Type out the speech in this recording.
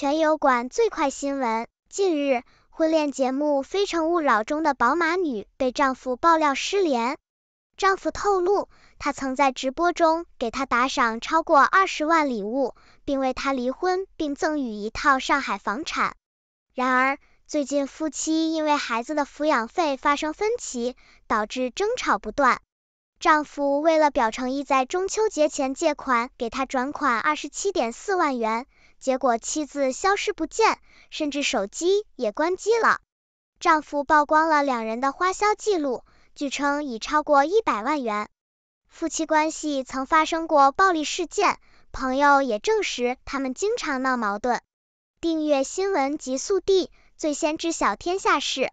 全友馆最快新闻：近日，婚恋节目《非诚勿扰》中的宝马女被丈夫爆料失联。丈夫透露，他曾在直播中给她打赏超过二十万礼物，并为她离婚并赠予一套上海房产。然而，最近夫妻因为孩子的抚养费发生分歧，导致争吵不断。丈夫为了表诚意，在中秋节前借款给她转款二十七点四万元，结果妻子消失不见，甚至手机也关机了。丈夫曝光了两人的花销记录，据称已超过一百万元。夫妻关系曾发生过暴力事件，朋友也证实他们经常闹矛盾。订阅新闻极速递，最先知晓天下事。